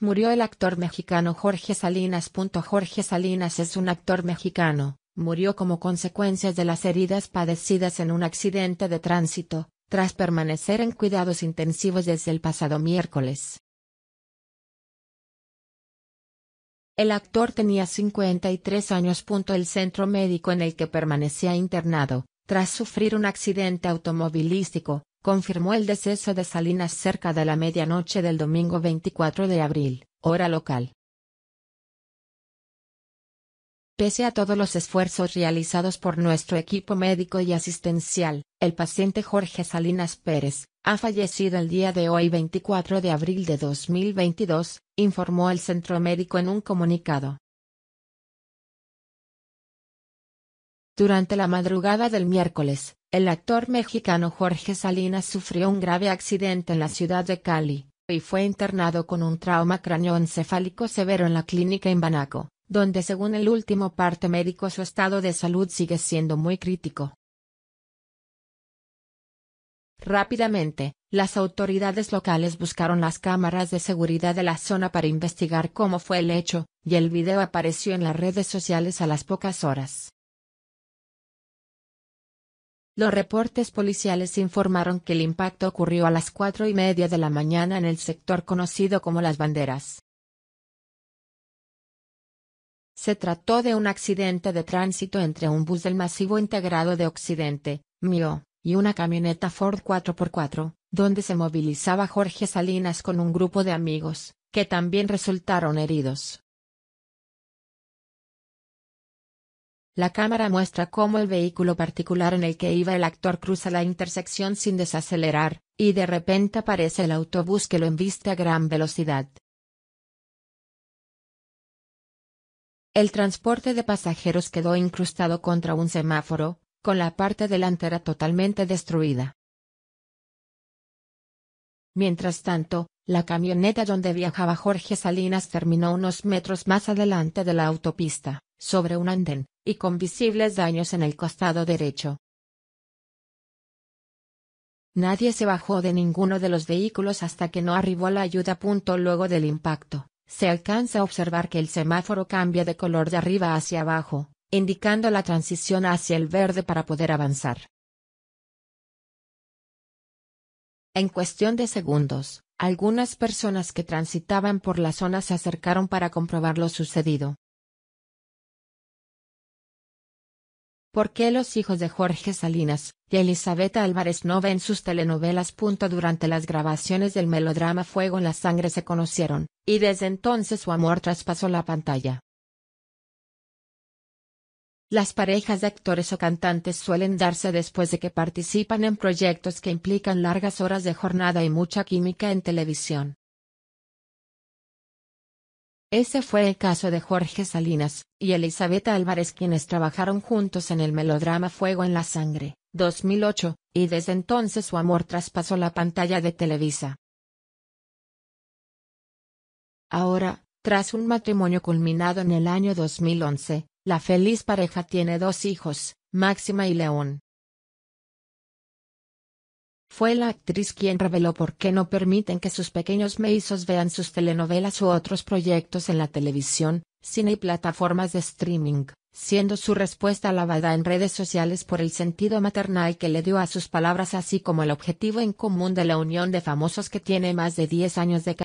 Murió el actor mexicano Jorge Salinas. Jorge Salinas es un actor mexicano, murió como consecuencia de las heridas padecidas en un accidente de tránsito, tras permanecer en cuidados intensivos desde el pasado miércoles. El actor tenía 53 años. El centro médico en el que permanecía internado, tras sufrir un accidente automovilístico, confirmó el deceso de Salinas cerca de la medianoche del domingo 24 de abril, hora local. Pese a todos los esfuerzos realizados por nuestro equipo médico y asistencial, el paciente Jorge Salinas Pérez ha fallecido el día de hoy 24 de abril de 2022, informó el centro médico en un comunicado. Durante la madrugada del miércoles, el actor mexicano Jorge Salinas sufrió un grave accidente en la ciudad de Cali, y fue internado con un trauma cráneoencefálico severo en la clínica en Banaco, donde según el último parte médico su estado de salud sigue siendo muy crítico. Rápidamente, las autoridades locales buscaron las cámaras de seguridad de la zona para investigar cómo fue el hecho, y el video apareció en las redes sociales a las pocas horas. Los reportes policiales informaron que el impacto ocurrió a las cuatro y media de la mañana en el sector conocido como Las Banderas. Se trató de un accidente de tránsito entre un bus del masivo integrado de Occidente, MIO, y una camioneta Ford 4x4, donde se movilizaba Jorge Salinas con un grupo de amigos, que también resultaron heridos. La cámara muestra cómo el vehículo particular en el que iba el actor cruza la intersección sin desacelerar, y de repente aparece el autobús que lo embiste a gran velocidad. El transporte de pasajeros quedó incrustado contra un semáforo, con la parte delantera totalmente destruida. Mientras tanto, la camioneta donde viajaba Jorge Salinas terminó unos metros más adelante de la autopista sobre un andén, y con visibles daños en el costado derecho. Nadie se bajó de ninguno de los vehículos hasta que no arribó la ayuda. Punto. Luego del impacto, se alcanza a observar que el semáforo cambia de color de arriba hacia abajo, indicando la transición hacia el verde para poder avanzar. En cuestión de segundos, algunas personas que transitaban por la zona se acercaron para comprobar lo sucedido. ¿Por qué los hijos de Jorge Salinas y Elisabetta Álvarez no en sus telenovelas? punto Durante las grabaciones del melodrama Fuego en la Sangre se conocieron, y desde entonces su amor traspasó la pantalla. Las parejas de actores o cantantes suelen darse después de que participan en proyectos que implican largas horas de jornada y mucha química en televisión. Ese fue el caso de Jorge Salinas y Elizabeth Álvarez quienes trabajaron juntos en el melodrama Fuego en la Sangre, 2008, y desde entonces su amor traspasó la pantalla de Televisa. Ahora, tras un matrimonio culminado en el año 2011, la feliz pareja tiene dos hijos, Máxima y León. Fue la actriz quien reveló por qué no permiten que sus pequeños meizos vean sus telenovelas u otros proyectos en la televisión, cine y plataformas de streaming, siendo su respuesta alabada en redes sociales por el sentido maternal que le dio a sus palabras así como el objetivo en común de la unión de famosos que tiene más de 10 años de